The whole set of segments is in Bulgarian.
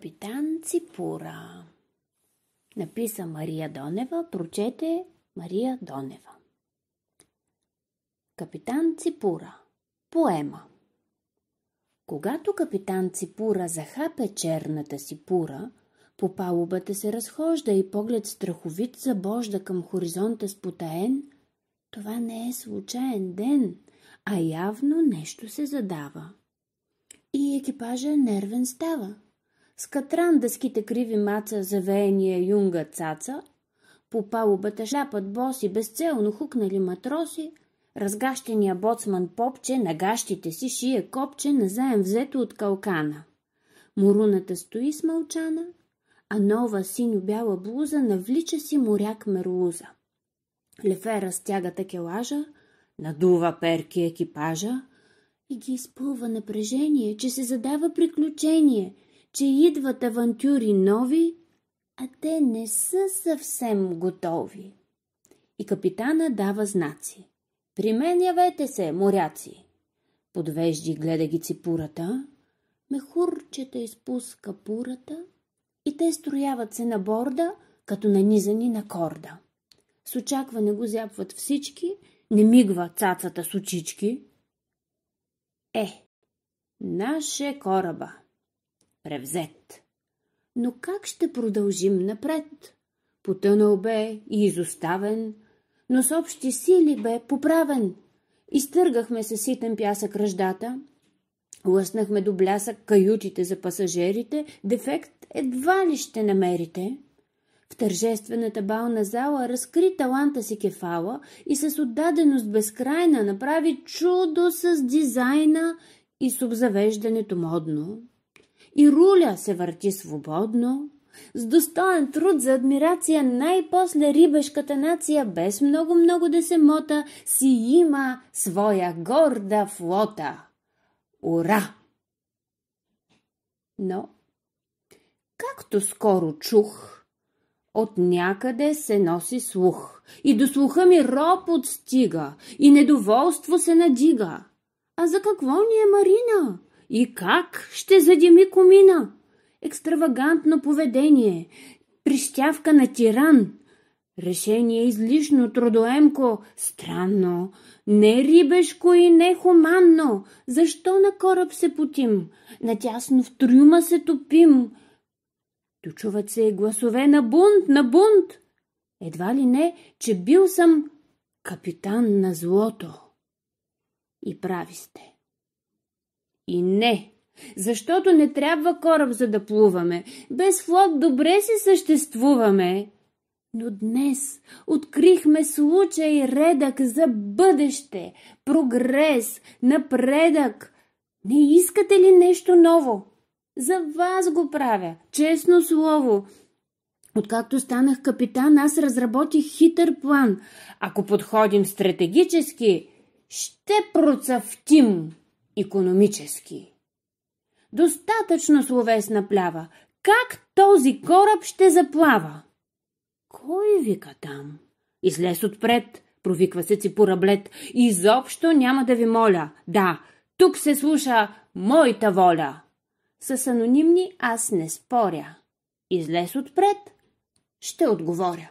Капитан Ципура. Написа Мария Донева, прочете Мария Донева. Капитан Ципура. Поема. Когато капитан Ципура захапе черната си пура, по палубата се разхожда и поглед страховит забожда към хоризонта с потаен, това не е случайен ден, а явно нещо се задава. И екипажа е нервен става – с катран дъските криви маца завеения юнга цаца, по палубата шляпат боси безцелно хукнали матроси, разгащения боцман попче на гащите си шие копче назаем взето от калкана. Муруната стои смълчана, а нова синьо-бяла блуза навлича си моряк мерлуза. Лефе разтяга такелажа, надува перки екипажа и ги изпълва напрежение, че се задава приключение – че идват авантюри нови, а те не са съвсем готови. И капитана дава знаци. При мен явете се, моряци! Подвежди гледа ги ципурата, мехурчета изпуска пурата и те строяват се на борда, като нанизани на корда. С очакване го зяпват всички, не мигва цацата с очички. Е, наше кораба, превзет. Но как ще продължим напред? Потънал бе и изоставен, но с общи сили бе поправен. Изтъргахме със ситен пясък ръждата, лъснахме до блясък каютите за пасажерите, дефект едва ли ще намерите. В тържествената бална зала разкри таланта си кефала и с отдаденост безкрайна направи чудо с дизайна и с обзавеждането модно. И руля се върти свободно, с достоен труд за адмирация най-после рибешката нация, без много-много да се мота, си има своя горда флота. Ура! Но, както скоро чух, от някъде се носи слух. И до слуха ми роб отстига и недоволство се надига. А за какво ни е Марина? И как ще задими комина? Екстравагантно поведение, прищявка на тиран. Решение излишно трудоемко, странно, не рибешко и не хуманно. Защо на кораб се потим? Натясно в трюма се топим. Дочуват се е гласове на бунт, на бунт. Едва ли не, че бил съм капитан на злото. И прави сте. И не, защото не трябва кораб за да плуваме. Без флот добре си съществуваме. Но днес открихме случай редък за бъдеще, прогрес, напредък. Не искате ли нещо ново? За вас го правя, честно слово. Откакто станах капитан, аз разработих хитър план. Ако подходим стратегически, ще процъфтим економически. Достатъчно словесна плява. Как този кораб ще заплава? Кой вика там? Излез отпред, провиква се ципураблет. Изобщо няма да ви моля. Да, тук се слуша моята воля. С анонимни аз не споря. Излез отпред, ще отговоря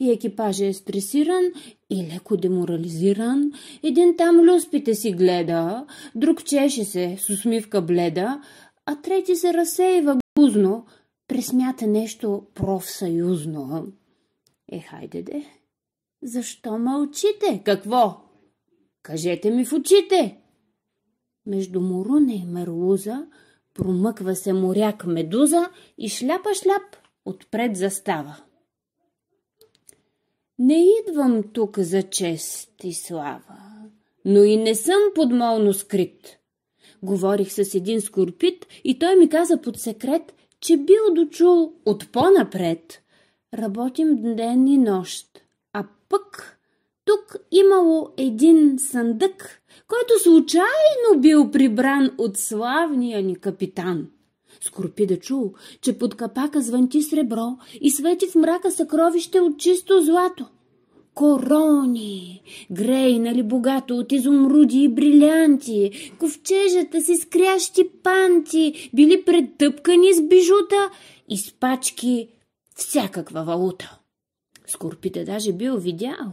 и екипажа е стресиран и леко деморализиран. Един там люспите си гледа, друг чеше се с усмивка бледа, а трети се разсеива гузно, пресмята нещо профсъюзно. Е, хайде де, защо мълчите? Какво? Кажете ми в очите! Между моруна и Мерлуза промъква се моряк Медуза и шляпа-шляп отпред застава. Не идвам тук за чест и слава, но и не съм подмолно скрит. Говорих с един скорпит и той ми каза под секрет, че бил дочул от по-напред. Работим ден и нощ, а пък тук имало един съндък, който случайно бил прибран от славния ни капитан. Скорпи да чул, че под капака звънти сребро и свети в мрака съкровище от чисто злато. Корони, грейнали богато от изумруди и брилянти, ковчежата си, скрящи панти били предтъпкани с бижута и с пачки всякаква валута. Скорпите даже бил видял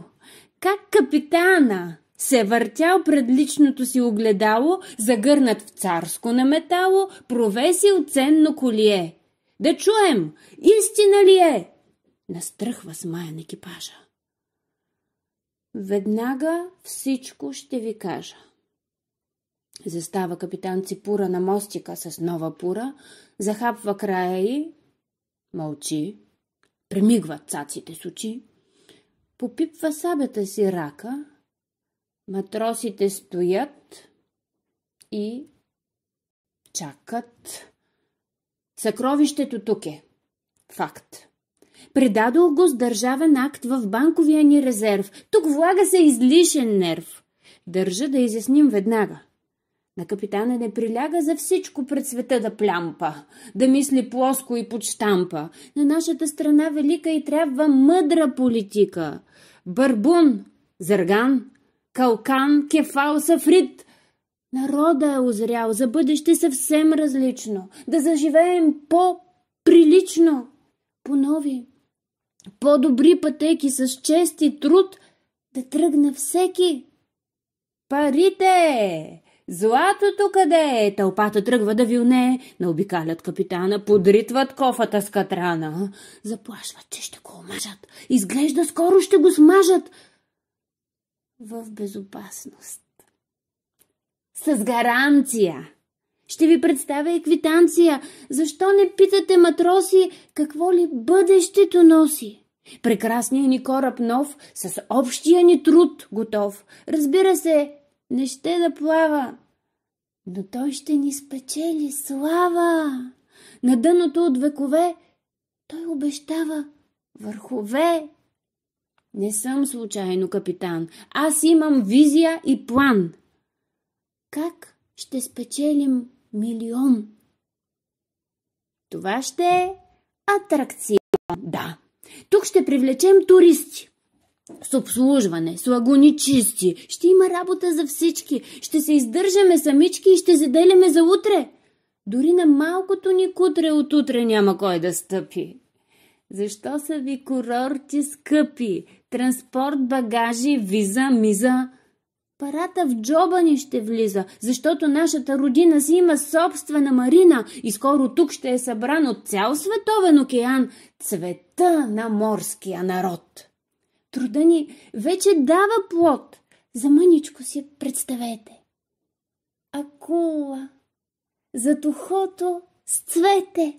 как капитана се въртял пред личното си огледало, загърнат в царско наметало, провесил ценно колие. Да чуем, истина ли е? Настръхва смаян екипажа. Веднага всичко ще ви кажа. Застава капитан Ципура на мостика с нова пура, захапва края и... Мълчи. Премигва цаците с очи. Попипва сабята си рака, Матросите стоят и чакат. Съкровището тук е. Факт. Предадох го с държавен акт в банковия ни резерв. Тук влага се излишен нерв. Държа да изясним веднага. На капитана не приляга за всичко пред света да плямпа, да мисли плоско и под штампа. На нашата страна велика и трябва мъдра политика. Бърбун, Зарган, Калкан, Кефал, Сафрит. Народа е озрял за бъдеще съвсем различно. Да заживеем по-прилично, по-нови, по-добри пътеки с чест и труд да тръгне всеки. Парите! Златото къде е? Тълпата тръгва да вилне, наобикалят капитана, подритват кофата с катрана. Заплашват, че ще го омажат. Изглежда скоро ще го смажат в безопасност. С гаранция! Ще ви представя и квитанция. Защо не питате матроси какво ли бъдещето носи? Прекрасният ни кораб нов, с общия ни труд готов. Разбира се, не ще да плава, но той ще ни спечели слава. На дъното от векове той обещава върхове не съм случайно капитан. Аз имам визия и план. Как ще спечелим милион? Това ще е атракция. Да. Тук ще привлечем туристи. С обслужване, с лагуни чисти. Ще има работа за всички. Ще се издържаме самички и ще заделяме за утре. Дори на малкото ни кутре от утре няма кой да стъпи. Защо са ви курорти скъпи? Транспорт, багажи, виза, миза? Парата в джоба ни ще влиза, защото нашата родина си има собствена марина и скоро тук ще е събран от цял световен океан цвета на морския народ. Труда ни вече дава плод. За мъничко си представете. Акула, за тухото с цвете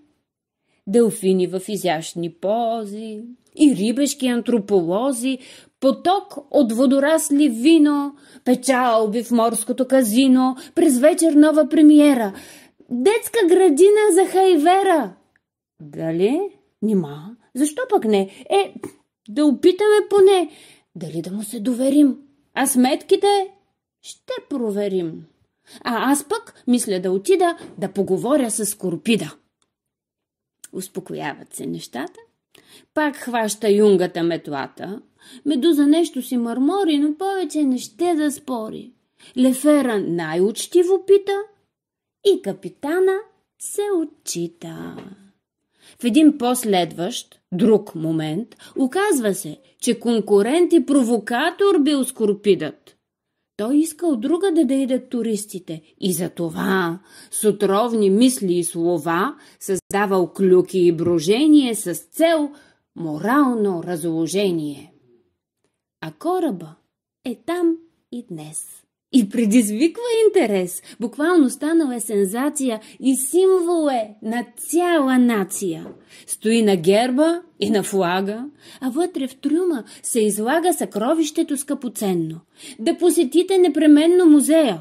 делфини в изящни пози и рибешки антрополози, поток от водорасли вино, печалби в морското казино, през вечер нова премиера, детска градина за хайвера. Дали? Нима? Защо пък не? Е, да опитаме поне. Дали да му се доверим? А сметките? Ще проверим. А аз пък мисля да отида да поговоря с Скорпида. Успокояват се нещата. Пак хваща юнгата метлата. Медуза нещо си мърмори, но повече не ще да спори. Лефера най-учтиво пита и капитана се отчита. В един последващ, друг момент, оказва се, че конкурент и провокатор бил Скорпидът. Той искал друга да идат туристите и за това с отровни мисли и слова създавал клюки и брожение с цел морално разложение. А кораба е там и днес и предизвиква интерес. Буквално станала е сензация и символ е на цяла нация. Стои на герба и на флага, а вътре в трюма се излага съкровището скъпоценно. Да посетите непременно музея.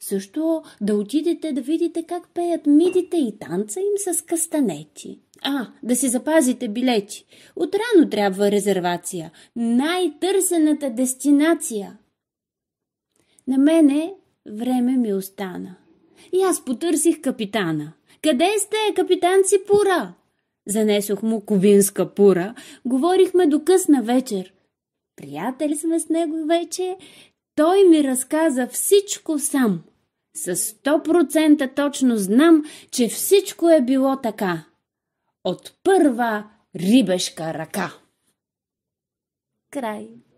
Също да отидете да видите как пеят мидите и танца им с кастанети. А, да си запазите билети. Отрано трябва резервация. Най-търсената дестинация – на мене време ми остана. И аз потърсих капитана. Къде сте, капитан Ципура? Занесох му кубинска пура. Говорихме до късна вечер. Приятели сме с него вече. Той ми разказа всичко сам. С 100% точно знам, че всичко е било така. От първа рибешка ръка. Край.